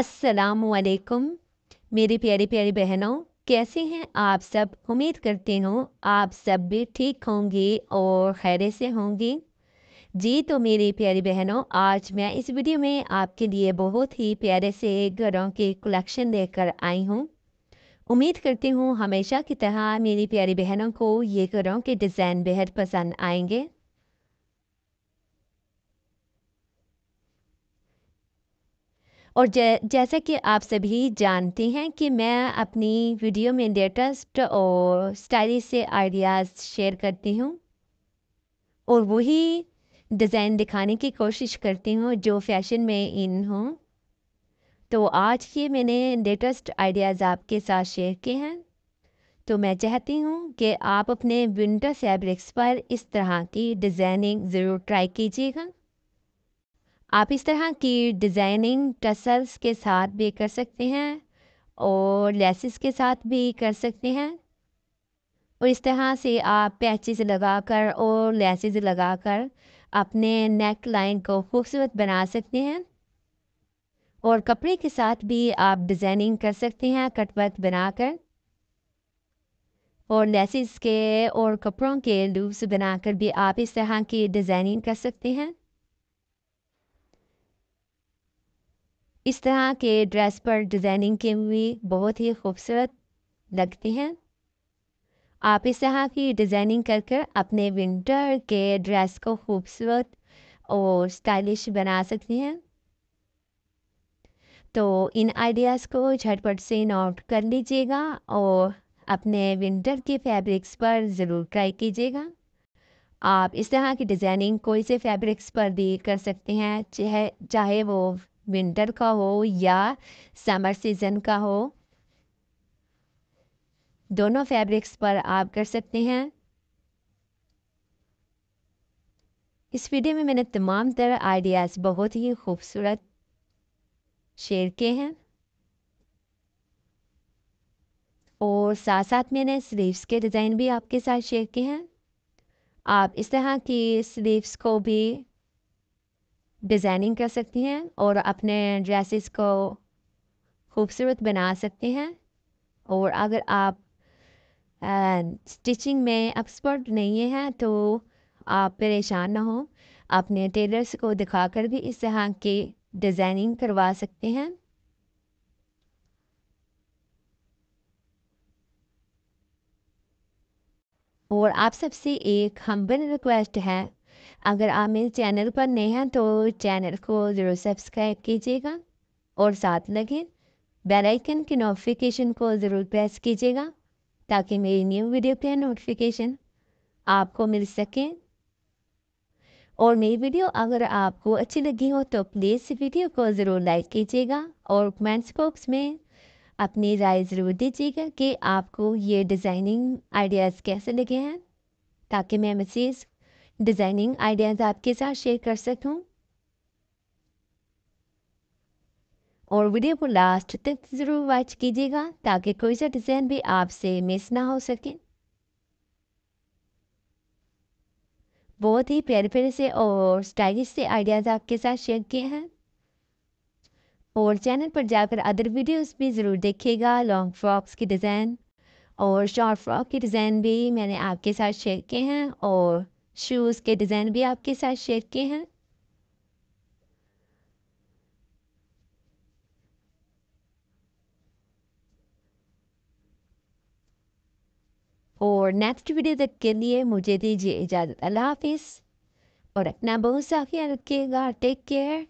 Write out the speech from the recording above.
असलकुम मेरे प्यारे प्यारे बहनों कैसे हैं आप सब उम्मीद करती हूँ आप सब भी ठीक होंगे और खैर से होंगे जी तो मेरे प्यारे बहनों आज मैं इस वीडियो में आपके लिए बहुत ही प्यारे से घरों के कलेक्शन लेकर आई हूँ उम्मीद करती हूँ हमेशा की तरह मेरी प्यारी बहनों को ये घरों के डिज़ाइन बेहद पसंद आएंगे और जै, जैसा कि आप सभी जानते हैं कि मैं अपनी वीडियो में लेटेस्ट और स्टाइलिश से आइडियाज़ शेयर करती हूँ और वही डिज़ाइन दिखाने की कोशिश करती हूँ जो फैशन में इन हूँ तो आज ये मैंने लेटेस्ट आइडियाज़ आपके साथ शेयर किए हैं तो मैं चाहती हूँ कि आप अपने विंटर फैब्रिक्स पर इस तरह की डिज़ाइनिंग ज़रूर ट्राई कीजिएगा आप इस तरह की डिज़ाइनिंग टसल्स के साथ भी कर सकते हैं और लेसिस के साथ भी कर सकते हैं और इस तरह से आप पैचेस लगाकर और लेसिस लगाकर अपने नेक लाइन को खूबसूरत बना सकते हैं और कपड़े के साथ भी आप डिज़ाइनिंग कर सकते हैं कटवर्क बनाकर और लेसिस के और कपड़ों के लूप्स बनाकर भी आप इस तरह की डिज़ाइनिंग कर सकते हैं इस तरह के ड्रेस पर डिज़ाइनिंग की हुई बहुत ही खूबसूरत लगती हैं आप इस तरह की डिज़ाइनिंग कर कर अपने विंटर के ड्रेस को खूबसूरत और स्टाइलिश बना सकती हैं तो इन आइडियाज़ को झटपट से नोट कर लीजिएगा और अपने विंटर के फैब्रिक्स पर ज़रूर ट्राई कीजिएगा आप इस तरह की डिज़ाइनिंग कोई से फैब्रिक्स पर भी कर सकते हैं चाहे चाहे वो विंटर का हो या समर सीज़न का हो दोनों फैब्रिक्स पर आप कर सकते हैं इस वीडियो में मैंने तमाम तरह आइडियाज़ बहुत ही खूबसूरत शेयर किए हैं और साथ साथ मैंने स्लीव्स के डिज़ाइन भी आपके साथ शेयर किए हैं आप इस तरह की स्लीव्स को भी डिज़ाइनिंग कर सकती हैं और अपने ड्रेसेस को खूबसूरत बना सकते हैं और अगर आप स्टिचिंग में एक्सपर्ट नहीं हैं तो आप परेशान ना हो अपने टेलर्स को दिखाकर भी इस तरह के डिज़ाइनिंग करवा सकते हैं और आप सबसे एक हम्बल रिक्वेस्ट है अगर आप मेरे चैनल पर नए हैं तो चैनल को ज़रूर सब्सक्राइब कीजिएगा और साथ लगे बेल आइकन की नोटिफिकेशन को ज़रूर प्रेस कीजिएगा ताकि मेरी न्यू वीडियो के नोटिफिकेशन आपको मिल सके और मेरी वीडियो अगर आपको अच्छी लगी हो तो प्लीज़ वीडियो को ज़रूर लाइक कीजिएगा और कमेंट्स बॉक्स में अपनी राय ज़रूर दीजिएगा कि आपको ये डिज़ाइनिंग आइडियाज़ कैसे लगे हैं ताकि मैं मज़ीद डिज़ाइनिंग आइडियाज़ आपके साथ शेयर कर सकूं और वीडियो को लास्ट तक ज़रूर वॉच कीजिएगा ताकि कोई सा डिज़ाइन भी आपसे मिस ना हो सके बहुत ही प्यारे प्यारे से और स्टाइलिश से आइडियाज़ आपके साथ शेयर किए हैं और चैनल पर जाकर अदर वीडियोस भी ज़रूर देखिएगा लॉन्ग फ्रॉक्स की डिज़ाइन और शॉर्ट फ्रॉक की डिज़ाइन भी मैंने आपके साथ शेयर किए हैं और शूज़ के डिज़ाइन भी आपके साथ शेयर किए हैं और नेक्स्ट वीडियो तक के लिए मुझे दीजिए इजाज़त अल्लाह हाफिज़ और अपना बहुत सा ख्याल रखिएगा टेक केयर